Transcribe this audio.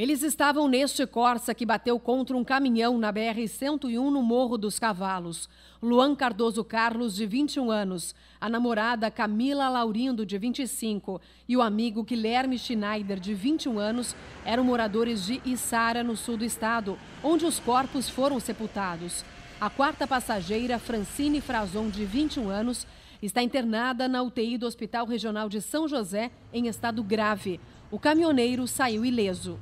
Eles estavam neste Corsa que bateu contra um caminhão na BR-101 no Morro dos Cavalos. Luan Cardoso Carlos, de 21 anos, a namorada Camila Laurindo, de 25, e o amigo Guilherme Schneider, de 21 anos, eram moradores de Issara no sul do estado, onde os corpos foram sepultados. A quarta passageira, Francine Frazon, de 21 anos, está internada na UTI do Hospital Regional de São José, em estado grave. O caminhoneiro saiu ileso.